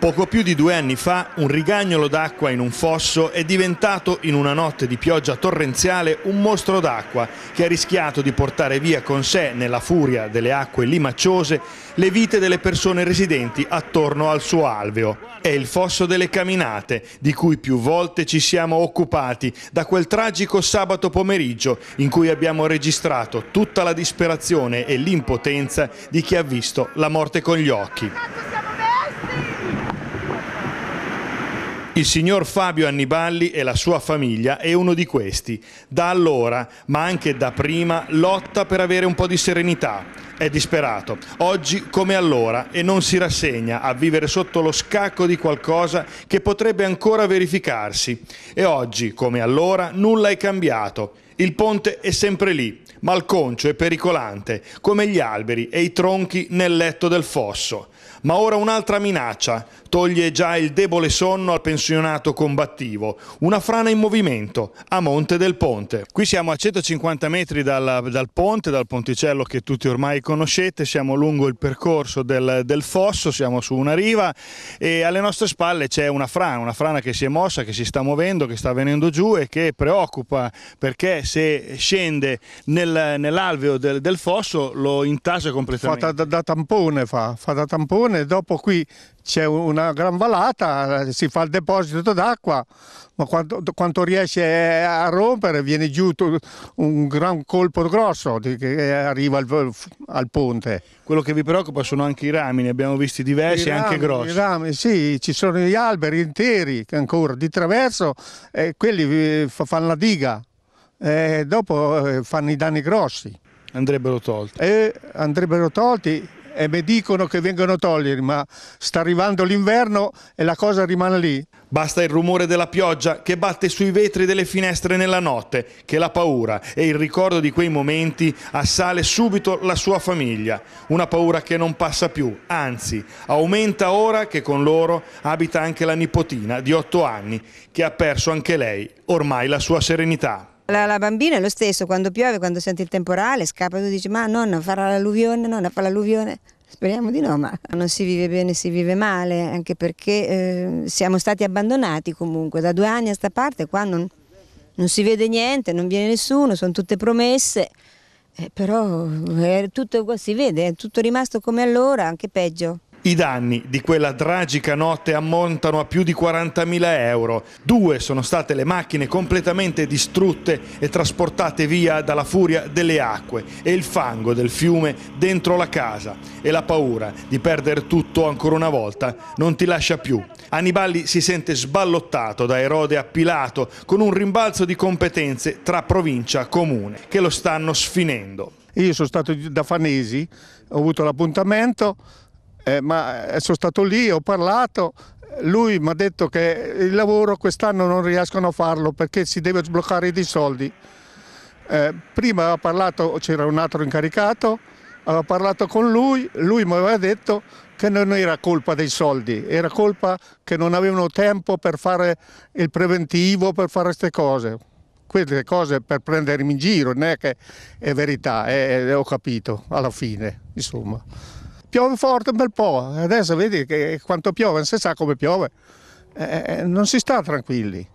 Poco più di due anni fa un rigagnolo d'acqua in un fosso è diventato in una notte di pioggia torrenziale un mostro d'acqua che ha rischiato di portare via con sé, nella furia delle acque limacciose, le vite delle persone residenti attorno al suo alveo. È il fosso delle camminate, di cui più volte ci siamo occupati da quel tragico sabato pomeriggio in cui abbiamo registrato tutta la disperazione e l'impotenza di chi ha visto la morte con gli occhi. Il signor Fabio Anniballi e la sua famiglia è uno di questi. Da allora, ma anche da prima, lotta per avere un po' di serenità è disperato, oggi come allora, e non si rassegna a vivere sotto lo scacco di qualcosa che potrebbe ancora verificarsi. E oggi come allora nulla è cambiato. Il ponte è sempre lì, malconcio e pericolante, come gli alberi e i tronchi nel letto del fosso. Ma ora un'altra minaccia toglie già il debole sonno al pensionato combattivo, una frana in movimento a monte del ponte. Qui siamo a 150 metri dal, dal ponte, dal ponticello che tutti ormai conoscono conoscete, siamo lungo il percorso del, del, fosso, siamo su una riva e alle nostre spalle c'è una frana, una frana che si è mossa, che si sta muovendo, che sta venendo giù e che preoccupa perché se scende nel, nell'alveo del, del, fosso lo intasa completamente. Fa da, da tampone, fa, fa da tampone, e dopo qui c'è una gran vallata, si fa il deposito d'acqua, ma quanto, quanto, riesce eh, a rompere viene giù un gran colpo grosso che eh, arriva al, al, ponte. Quello che vi preoccupa sono anche i rami, ne abbiamo visti diversi, rami, anche grossi. I rami, sì, ci sono gli alberi interi che ancora di traverso eh, quelli fanno la diga eh, dopo fanno i danni grossi. Andrebbero tolti. Eh, andrebbero tolti e mi dicono che vengono a togliere, ma sta arrivando l'inverno e la cosa rimane lì. Basta il rumore della pioggia che batte sui vetri delle finestre nella notte, che la paura e il ricordo di quei momenti assale subito la sua famiglia. Una paura che non passa più, anzi, aumenta ora che con loro abita anche la nipotina di otto anni, che ha perso anche lei ormai la sua serenità. La, la, bambina è lo stesso, quando piove, quando sente il temporale, scappa e tu dici ma nonna farà l'alluvione, nonna fa l'alluvione. Speriamo di no, ma non si vive bene, si vive male, anche perché eh, siamo stati abbandonati comunque. Da due anni a sta parte qua non, non si vede niente, non viene nessuno, sono tutte promesse. Eh, però eh, tutto, si vede, è tutto rimasto come allora, anche peggio. I danni di quella tragica notte ammontano a più di 40.000 euro. Due sono state le macchine completamente distrutte e trasportate via dalla furia delle acque e il fango del fiume dentro la casa. E la paura di perdere tutto ancora una volta non ti lascia più. Aniballi si sente sballottato da Erode a Pilato con un rimbalzo di competenze tra provincia e comune che lo stanno sfinendo. Io sono stato da Fanesi, ho avuto l'appuntamento, eh, ma eh, sono stato lì, ho parlato, lui mi ha detto che il lavoro quest'anno non riescono a farlo perché si deve sbloccare dei soldi. Eh, prima aveva parlato, c'era un altro incaricato, aveva parlato con lui, lui mi aveva detto che non era colpa dei soldi, era colpa che non avevano tempo per fare il preventivo, per fare queste cose. Queste cose per prendermi in giro, non è che è verità, è, è, ho capito alla fine, insomma piove forte un bel po', adesso vedi che quanto piove, non si sa come piove, eh, eh, eh, non si sta tranquilli.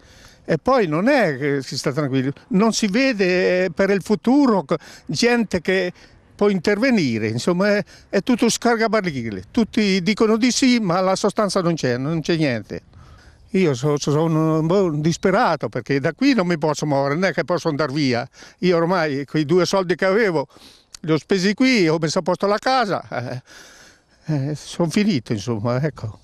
E poi non è che si sta tranquilli, non si vede eh, per il futuro gente che può intervenire, insomma è, è tutto scargabarrile, tutti dicono di sì ma la sostanza non c'è, non c'è niente. Io so, so, sono disperato perché da qui non mi posso muovere, non è che posso andare via. Io ormai quei due soldi che avevo li ho spesi qui, ho messo a posto la casa, eh, eh, sono finito insomma, ecco.